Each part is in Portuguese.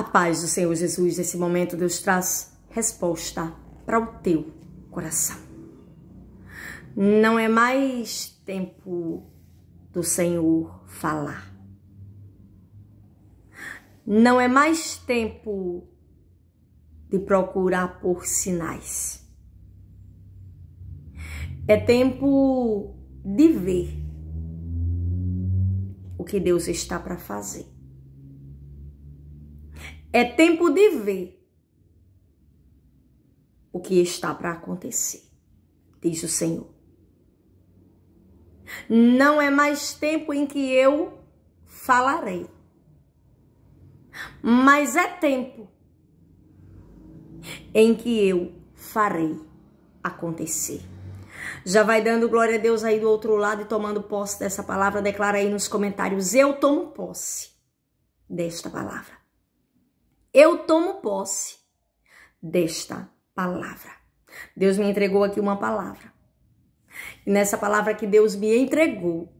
A paz do Senhor Jesus nesse momento, Deus traz resposta para o teu coração. Não é mais tempo do Senhor falar. Não é mais tempo de procurar por sinais. É tempo de ver o que Deus está para fazer. É tempo de ver o que está para acontecer, diz o Senhor. Não é mais tempo em que eu falarei, mas é tempo em que eu farei acontecer. Já vai dando glória a Deus aí do outro lado e tomando posse dessa palavra. Declara aí nos comentários: Eu tomo posse desta palavra. Eu tomo posse desta palavra. Deus me entregou aqui uma palavra. E nessa palavra que Deus me entregou,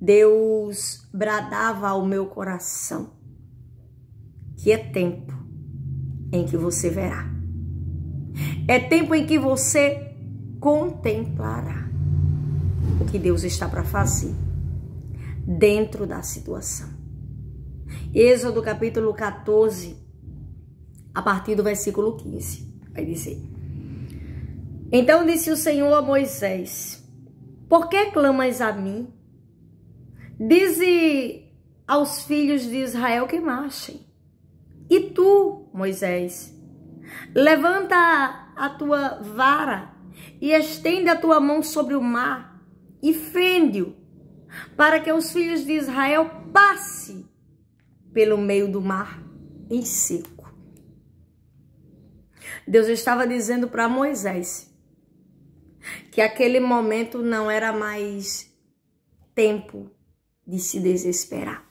Deus bradava ao meu coração que é tempo em que você verá. É tempo em que você contemplará o que Deus está para fazer dentro da situação. Êxodo capítulo 14, a partir do versículo 15, vai dizer. Então disse o Senhor a Moisés: Por que clamas a mim? Dize aos filhos de Israel que marchem. E tu, Moisés, levanta a tua vara e estende a tua mão sobre o mar e fende-o, para que os filhos de Israel passem pelo meio do mar em seco. Deus estava dizendo para Moisés que aquele momento não era mais tempo de se desesperar.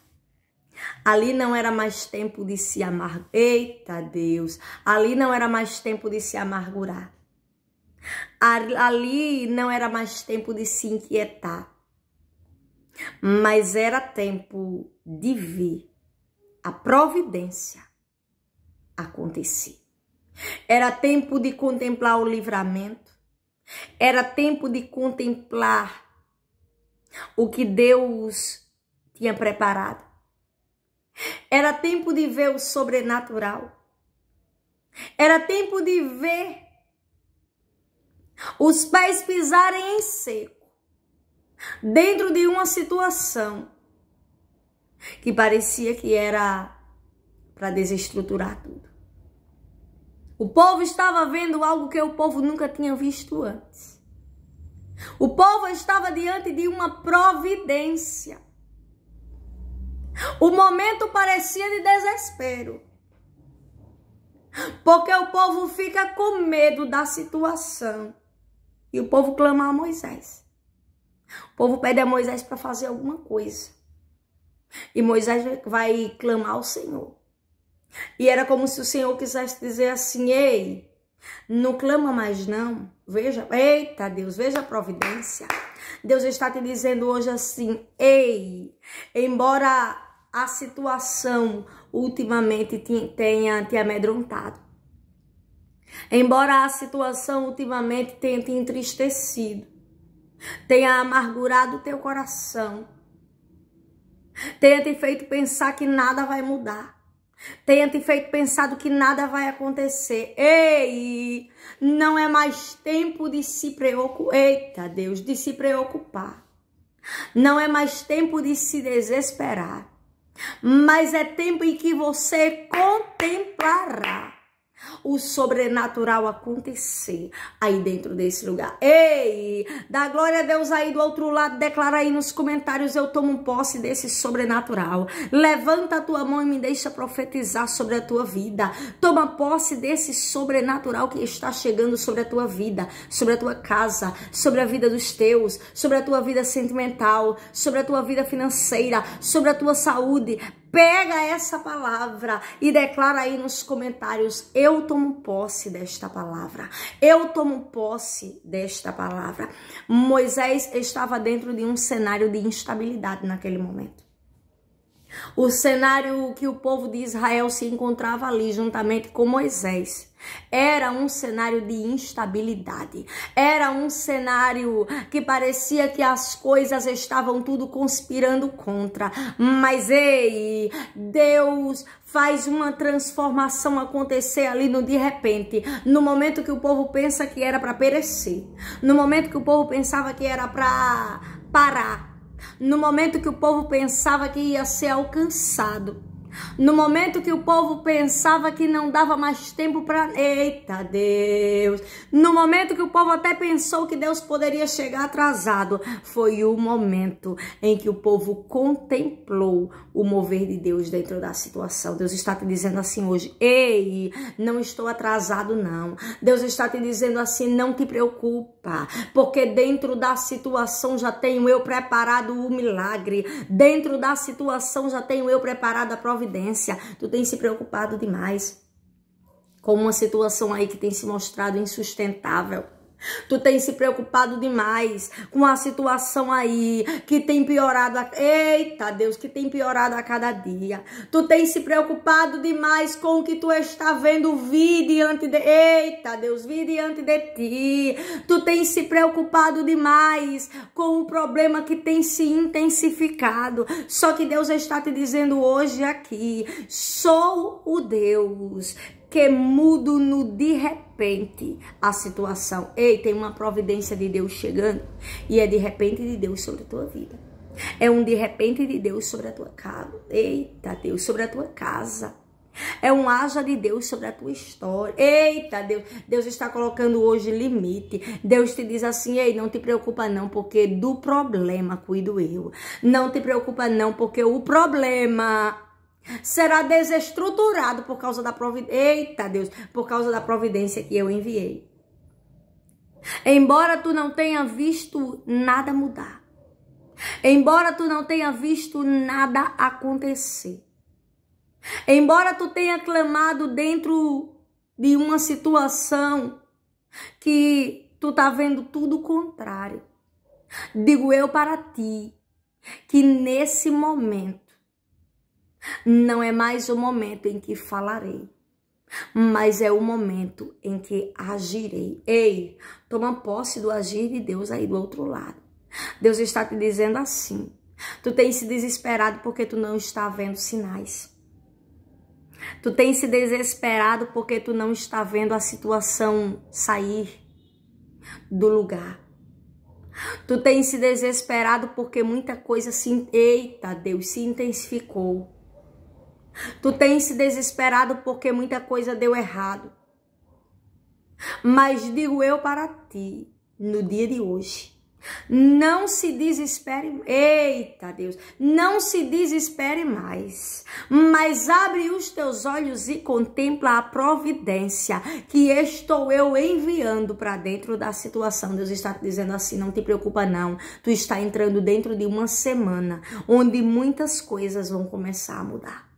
Ali não era mais tempo de se amargurar. Eita Deus! Ali não era mais tempo de se amargurar. Ali não era mais tempo de se inquietar. Mas era tempo de ver a providência acontecer. Era tempo de contemplar o livramento, era tempo de contemplar o que Deus tinha preparado. Era tempo de ver o sobrenatural. Era tempo de ver os pés pisarem em seco dentro de uma situação que parecia que era para desestruturar tudo. O povo estava vendo algo que o povo nunca tinha visto antes. O povo estava diante de uma providência. O momento parecia de desespero. Porque o povo fica com medo da situação. E o povo clama a Moisés. O povo pede a Moisés para fazer alguma coisa. E Moisés vai clamar ao Senhor. E era como se o Senhor quisesse dizer assim: ei, não clama mais não. Veja, eita Deus, veja a providência. Deus está te dizendo hoje assim: ei, embora a situação ultimamente tenha te amedrontado, embora a situação ultimamente tenha te entristecido, tenha amargurado o teu coração, Tenha te feito pensar que nada vai mudar. Tenha te feito pensar que nada vai acontecer. Ei, não é mais tempo de se preocupar. Eita, Deus, de se preocupar. Não é mais tempo de se desesperar. Mas é tempo em que você contemplará o sobrenatural acontecer aí dentro desse lugar. Ei, dá glória a Deus aí do outro lado, declara aí nos comentários, eu tomo posse desse sobrenatural. Levanta a tua mão e me deixa profetizar sobre a tua vida. Toma posse desse sobrenatural que está chegando sobre a tua vida, sobre a tua casa, sobre a vida dos teus, sobre a tua vida sentimental, sobre a tua vida financeira, sobre a tua saúde Pega essa palavra e declara aí nos comentários: eu tomo posse desta palavra. Eu tomo posse desta palavra. Moisés estava dentro de um cenário de instabilidade naquele momento. O cenário que o povo de Israel se encontrava ali, juntamente com Moisés, era um cenário de instabilidade. Era um cenário que parecia que as coisas estavam tudo conspirando contra. Mas ei, Deus faz uma transformação acontecer ali no de repente, no momento que o povo pensa que era para perecer, no momento que o povo pensava que era para parar, no momento que o povo pensava que ia ser alcançado. No momento que o povo pensava que não dava mais tempo para. Eita Deus! No momento que o povo até pensou que Deus poderia chegar atrasado, foi o momento em que o povo contemplou o mover de Deus dentro da situação. Deus está te dizendo assim hoje: ei, não estou atrasado, não. Deus está te dizendo assim: não te preocupa, porque dentro da situação já tenho eu preparado o milagre, dentro da situação já tenho eu preparado a providência providência, tu tem se preocupado demais com uma situação aí que tem se mostrado insustentável. Tu tem se preocupado demais com a situação aí que tem piorado. A... Eita, Deus, que tem piorado a cada dia. Tu tem se preocupado demais com o que tu está vendo vir diante de. Eita, Deus, vir diante de ti. Tu tem se preocupado demais com o problema que tem se intensificado. Só que Deus está te dizendo hoje aqui: sou o Deus que mudo no de repente a situação. Ei, tem uma providência de Deus chegando e é de repente de Deus sobre a tua vida. É um de repente de Deus sobre a tua casa. Eita, Deus, sobre a tua casa. É um haja de Deus sobre a tua história. Eita, Deus, Deus está colocando hoje limite. Deus te diz assim: "Ei, não te preocupa não, porque do problema cuido eu. Não te preocupa não, porque o problema será desestruturado por causa da providência. Eita, Deus, por causa da providência que eu enviei. Embora tu não tenha visto nada mudar, embora tu não tenha visto nada acontecer, embora tu tenha clamado dentro de uma situação que tu tá vendo tudo o contrário, digo eu para ti que nesse momento não é mais o momento em que falarei, mas é o momento em que agirei. Ei, toma posse do agir de Deus aí do outro lado. Deus está te dizendo assim: tu tens se desesperado porque tu não está vendo sinais. Tu tens se desesperado porque tu não está vendo a situação sair do lugar. Tu tens se desesperado porque muita coisa se, eita, Deus, se intensificou. Tu tens se desesperado porque muita coisa deu errado. Mas digo eu para ti, no dia de hoje, não se desespere, eita Deus, não se desespere mais, mas abre os teus olhos e contempla a providência que estou eu enviando para dentro da situação. Deus está te dizendo assim, não te preocupa não, tu está entrando dentro de uma semana onde muitas coisas vão começar a mudar.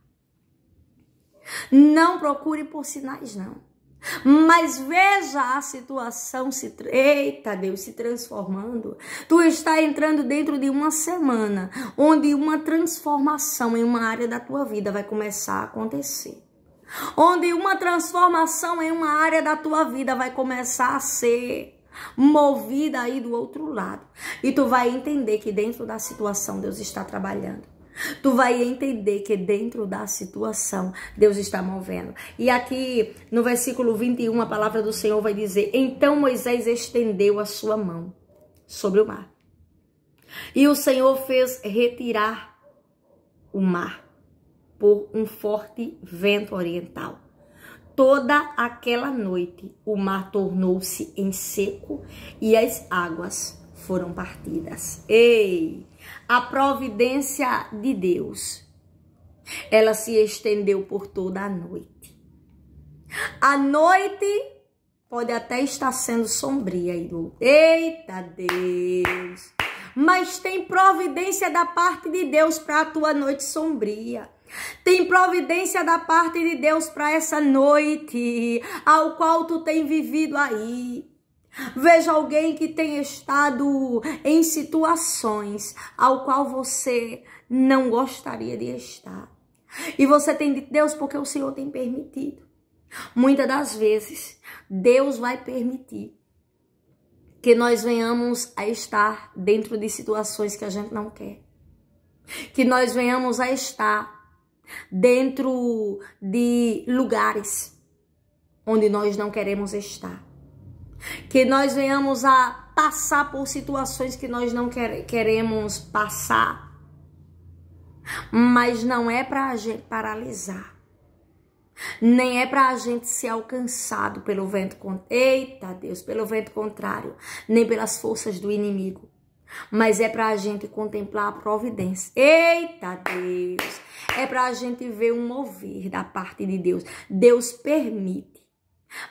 Não procure por sinais, não. Mas veja a situação se eita Deus se transformando. Tu está entrando dentro de uma semana onde uma transformação em uma área da tua vida vai começar a acontecer. Onde uma transformação em uma área da tua vida vai começar a ser movida aí do outro lado. E tu vai entender que dentro da situação Deus está trabalhando. Tu vai entender que dentro da situação Deus está movendo. E aqui no versículo 21 a palavra do Senhor vai dizer: Então Moisés estendeu a sua mão sobre o mar. E o Senhor fez retirar o mar por um forte vento oriental. Toda aquela noite o mar tornou-se em seco e as águas foram partidas. Ei! a providência de Deus, ela se estendeu por toda a noite. A noite pode até estar sendo sombria, irmão. Eita Deus! Mas tem providência da parte de Deus para a tua noite sombria. Tem providência da parte de Deus para essa noite ao qual tu tem vivido aí. Veja alguém que tem estado em situações ao qual você não gostaria de estar. E você tem dito, Deus, porque o Senhor tem permitido. Muitas das vezes, Deus vai permitir que nós venhamos a estar dentro de situações que a gente não quer. Que nós venhamos a estar dentro de lugares onde nós não queremos estar que nós venhamos a passar por situações que nós não quer, queremos passar. Mas não é para a gente paralisar. Nem é para a gente ser alcançado pelo vento eita Deus, pelo vento contrário, nem pelas forças do inimigo. Mas é para a gente contemplar a providência. Eita Deus! É para a gente ver um mover da parte de Deus. Deus permite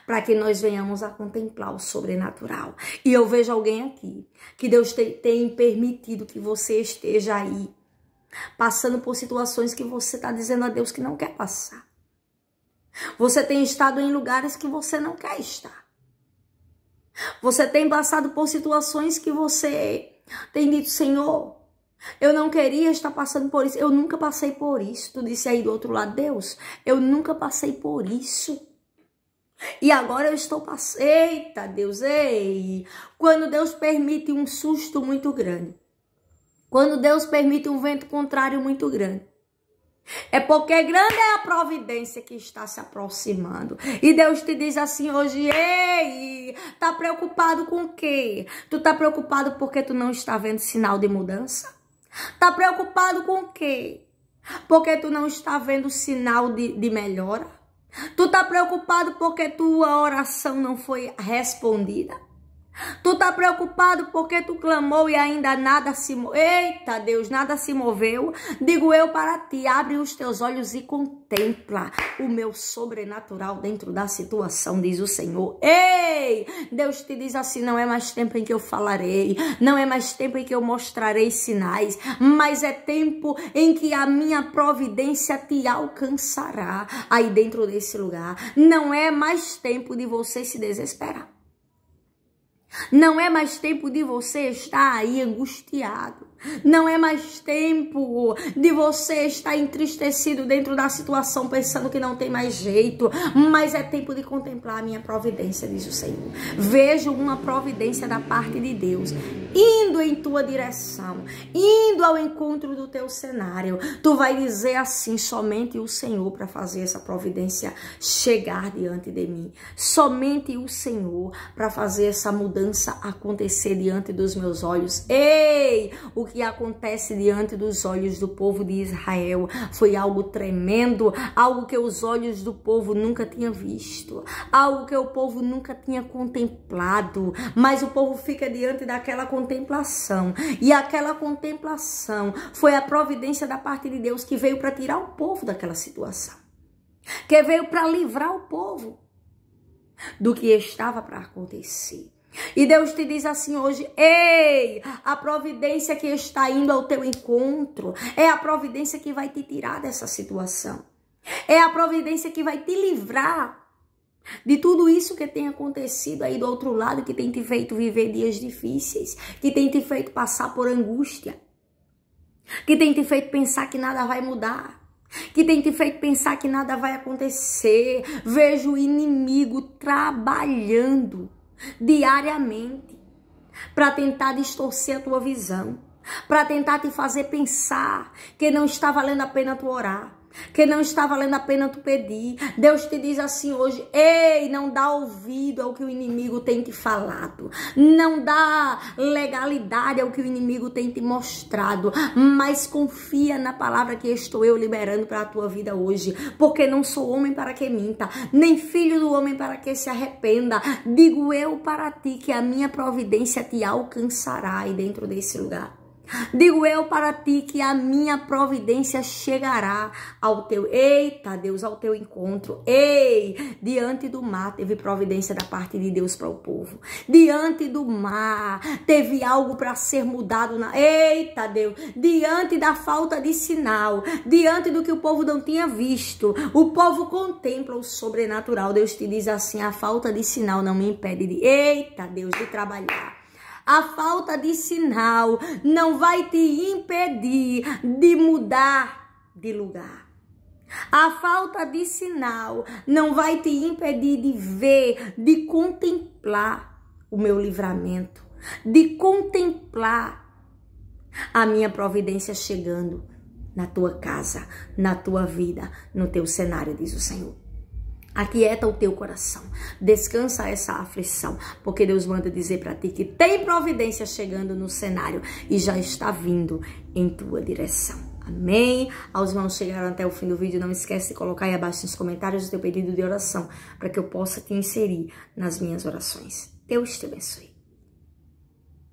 para que nós venhamos a contemplar o sobrenatural. E eu vejo alguém aqui que Deus tem permitido que você esteja aí, passando por situações que você está dizendo a Deus que não quer passar. Você tem estado em lugares que você não quer estar. Você tem passado por situações que você tem dito, Senhor, eu não queria estar passando por isso. Eu nunca passei por isso. Tu disse aí do outro lado, Deus, eu nunca passei por isso. E agora eu estou passando. Deus, ei! Quando Deus permite um susto muito grande, quando Deus permite um vento contrário muito grande, é porque grande é a providência que está se aproximando. E Deus te diz assim hoje: ei, tá preocupado com o quê? Tu tá preocupado porque tu não está vendo sinal de mudança? Tá preocupado com o quê? Porque tu não está vendo sinal de, de melhora? Tu tá preocupado porque tua oração não foi respondida? Tu tá preocupado porque tu clamou e ainda nada se... Eita, Deus, nada se moveu. Digo eu para ti, abre os teus olhos e contempla o meu sobrenatural dentro da situação, diz o Senhor. Ei, Deus te diz assim, não é mais tempo em que eu falarei, não é mais tempo em que eu mostrarei sinais, mas é tempo em que a minha providência te alcançará aí dentro desse lugar. Não é mais tempo de você se desesperar. Não é mais tempo de você estar aí angustiado. Não é mais tempo de você estar entristecido dentro da situação, pensando que não tem mais jeito, mas é tempo de contemplar a minha providência, diz o Senhor. Vejo uma providência da parte de Deus, indo em tua direção, indo ao encontro do teu cenário. Tu vai dizer assim: somente o Senhor para fazer essa providência chegar diante de mim, somente o Senhor para fazer essa mudança acontecer diante dos meus olhos. Ei, o que acontece diante dos olhos do povo de Israel foi algo tremendo, algo que os olhos do povo nunca tinha visto, algo que o povo nunca tinha contemplado, mas o povo fica diante daquela contemplação, e aquela contemplação foi a providência da parte de Deus que veio para tirar o povo daquela situação, que veio para livrar o povo do que estava para acontecer. E Deus te diz assim hoje: ei, a providência que está indo ao teu encontro é a providência que vai te tirar dessa situação. É a providência que vai te livrar de tudo isso que tem acontecido aí do outro lado, que tem te feito viver dias difíceis, que tem te feito passar por angústia, que tem te feito pensar que nada vai mudar que tem te feito pensar que nada vai acontecer. Vejo o inimigo trabalhando diariamente para tentar distorcer a tua visão, para tentar te fazer pensar que não está valendo a pena tu orar, que não está valendo a pena tu pedir. Deus te diz assim hoje: ei, não dá ouvido ao que o inimigo tem te falado, não dá legalidade ao que o inimigo tem te mostrado, mas confia na palavra que estou eu liberando para a tua vida hoje, porque não sou homem para que minta, nem filho do homem para que se arrependa. Digo eu para ti que a minha providência te alcançará aí dentro desse lugar. Digo eu para ti que a minha providência chegará ao teu. Eita, Deus, ao teu encontro. Ei, diante do mar teve providência da parte de Deus para o povo. Diante do mar teve algo para ser mudado. Na... Eita, Deus, diante da falta de sinal, diante do que o povo não tinha visto, o povo contempla o sobrenatural. Deus te diz assim: a falta de sinal não me impede de. Eita, Deus, de trabalhar. A falta de sinal não vai te impedir de mudar de lugar. A falta de sinal não vai te impedir de ver, de contemplar o meu livramento, de contemplar a minha providência chegando na tua casa, na tua vida, no teu cenário, diz o Senhor. Aquieta o teu coração, descansa essa aflição, porque Deus manda dizer para ti que tem providência chegando no cenário e já está vindo em tua direção. Amém? Aos irmãos chegaram até o fim do vídeo, não esquece de colocar aí abaixo nos comentários o teu pedido de oração, para que eu possa te inserir nas minhas orações. Deus te abençoe.